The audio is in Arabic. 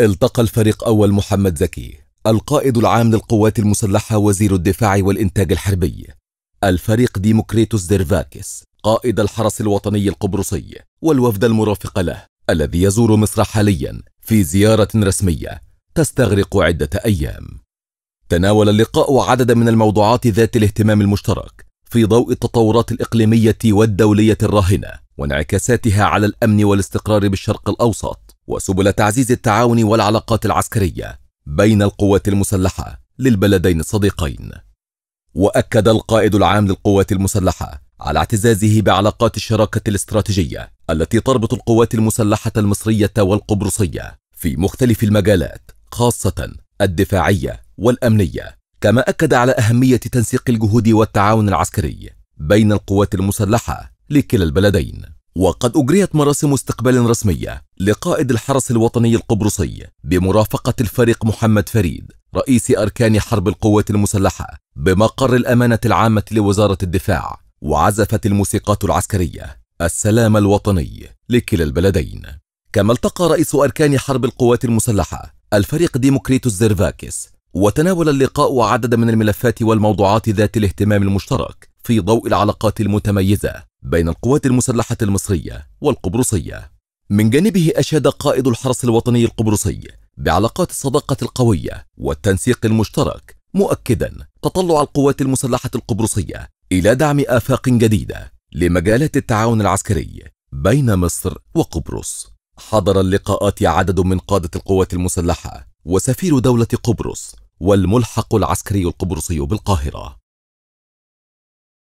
التقى الفريق أول محمد زكي القائد العام للقوات المسلحة وزير الدفاع والإنتاج الحربي الفريق ديموكريتوس ديرفاكس قائد الحرس الوطني القبرصي والوفد المرافق له الذي يزور مصر حاليا في زيارة رسمية تستغرق عدة أيام تناول اللقاء عدد من الموضوعات ذات الاهتمام المشترك في ضوء التطورات الإقليمية والدولية الراهنة وانعكاساتها على الأمن والاستقرار بالشرق الأوسط وسبل تعزيز التعاون والعلاقات العسكرية بين القوات المسلحة للبلدين الصديقين وأكد القائد العام للقوات المسلحة على اعتزازه بعلاقات الشراكة الاستراتيجية التي تربط القوات المسلحة المصرية والقبرصية في مختلف المجالات خاصة الدفاعية والأمنية كما أكد على أهمية تنسيق الجهود والتعاون العسكري بين القوات المسلحة لكلا البلدين وقد أجريت مراسم استقبال رسمية لقائد الحرس الوطني القبرصي بمرافقة الفريق محمد فريد رئيس أركان حرب القوات المسلحة بمقر الأمانة العامة لوزارة الدفاع وعزفت الموسيقات العسكرية السلام الوطني لكلا البلدين كما التقى رئيس أركان حرب القوات المسلحة الفريق ديموكريتوس زيرفاكس وتناول اللقاء عدد من الملفات والموضوعات ذات الاهتمام المشترك في ضوء العلاقات المتميزة بين القوات المسلحة المصرية والقبرصية من جانبه أشاد قائد الحرس الوطني القبرصي بعلاقات الصداقة القوية والتنسيق المشترك مؤكدا تطلع القوات المسلحة القبرصية إلى دعم آفاق جديدة لمجالات التعاون العسكري بين مصر وقبرص حضر اللقاءات عدد من قادة القوات المسلحة وسفير دولة قبرص والملحق العسكري القبرصي بالقاهرة